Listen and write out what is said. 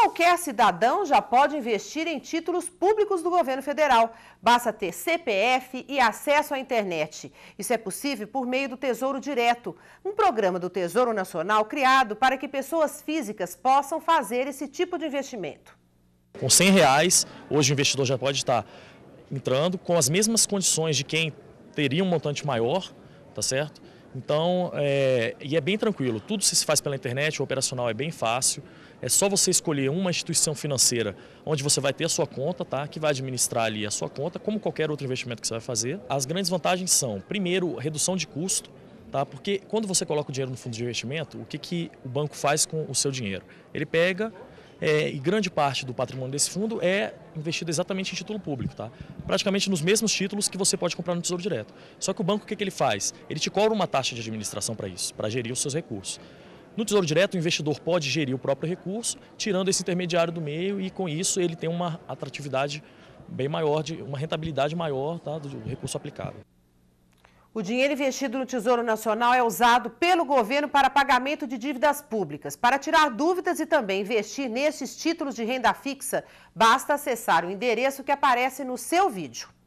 Qualquer cidadão já pode investir em títulos públicos do governo federal. Basta ter CPF e acesso à internet. Isso é possível por meio do Tesouro Direto, um programa do Tesouro Nacional criado para que pessoas físicas possam fazer esse tipo de investimento. Com R$ 100, reais, hoje o investidor já pode estar entrando com as mesmas condições de quem teria um montante maior, tá certo? Então, é, e é bem tranquilo, tudo se faz pela internet, o operacional é bem fácil. É só você escolher uma instituição financeira onde você vai ter a sua conta, tá? Que vai administrar ali a sua conta, como qualquer outro investimento que você vai fazer. As grandes vantagens são, primeiro, redução de custo, tá? Porque quando você coloca o dinheiro no fundo de investimento, o que, que o banco faz com o seu dinheiro? Ele pega é, e grande parte do patrimônio desse fundo é investido exatamente em título público, tá? praticamente nos mesmos títulos que você pode comprar no Tesouro Direto. Só que o banco, o que, que ele faz? Ele te cobra uma taxa de administração para isso, para gerir os seus recursos. No Tesouro Direto, o investidor pode gerir o próprio recurso, tirando esse intermediário do meio e, com isso, ele tem uma atratividade bem maior, de, uma rentabilidade maior tá, do recurso aplicado. O dinheiro investido no Tesouro Nacional é usado pelo governo para pagamento de dívidas públicas. Para tirar dúvidas e também investir nesses títulos de renda fixa, basta acessar o endereço que aparece no seu vídeo.